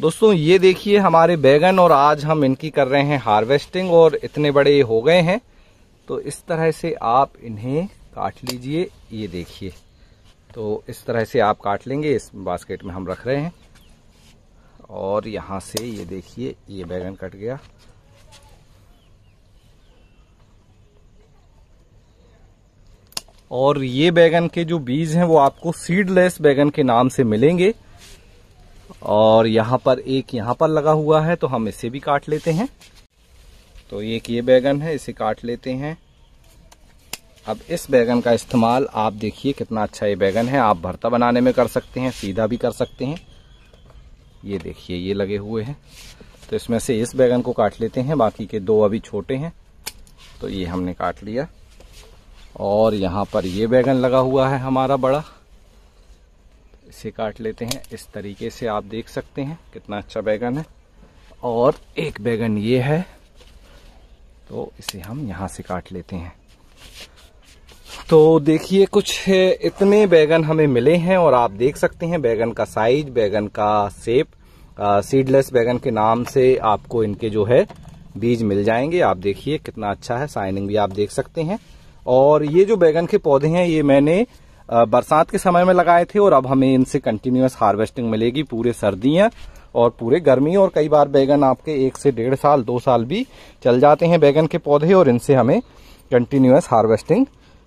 दोस्तों ये देखिए हमारे बैगन और आज हम इनकी कर रहे हैं हार्वेस्टिंग और इतने बड़े हो गए हैं तो इस तरह से आप इन्हें काट लीजिए ये देखिए तो इस तरह से आप काट लेंगे इस बास्केट में हम रख रहे हैं और यहाँ से ये देखिए ये बैगन कट गया और ये बैगन के जो बीज हैं वो आपको सीडलेस बैगन के नाम से मिलेंगे और यहाँ पर एक यहाँ पर लगा हुआ है तो हम इसे भी काट लेते हैं तो एक ये बैगन है इसे काट लेते हैं अब इस बैगन का इस्तेमाल आप देखिए कितना अच्छा ये बैगन है आप भरता बनाने में कर सकते हैं सीधा भी कर सकते हैं ये देखिए ये लगे हुए हैं तो इसमें से इस बैगन को काट लेते हैं बाकी के दो अभी छोटे हैं तो ये हमने काट लिया और यहाँ पर ये बैगन लगा हुआ है हमारा बड़ा इसे काट लेते हैं इस तरीके से आप देख सकते हैं कितना अच्छा बैगन है और एक बैगन ये है तो इसे हम यहाँ से काट लेते हैं तो देखिए कुछ इतने बैगन हमें मिले हैं और आप देख सकते हैं बैगन का साइज बैगन का सेप सीडलेस बैगन के नाम से आपको इनके जो है बीज मिल जाएंगे आप देखिए कितना अच्छा है साइनिंग भी आप देख सकते हैं और ये जो बैगन के पौधे हैं ये मैंने बरसात के समय में लगाए थे और अब हमें इनसे कंटिन्यूस हार्वेस्टिंग मिलेगी पूरे सर्दियां और पूरे गर्मी और कई बार बैगन आपके एक से डेढ़ साल दो साल भी चल जाते हैं बैगन के पौधे और इनसे हमें कंटिन्यूस हार्वेस्टिंग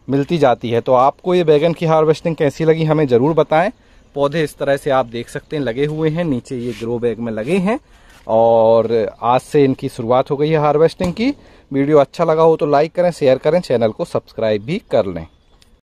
मिलती जाती है तो आपको ये बैगन की हार्वेस्टिंग कैसी लगी हमें ज़रूर बताएं पौधे इस तरह से आप देख सकते हैं लगे हुए हैं नीचे ये ग्रो बैग में लगे हैं और आज से इनकी शुरुआत हो गई है हार्वेस्टिंग की वीडियो अच्छा लगा हो तो लाइक करें शेयर करें चैनल को सब्सक्राइब भी कर लें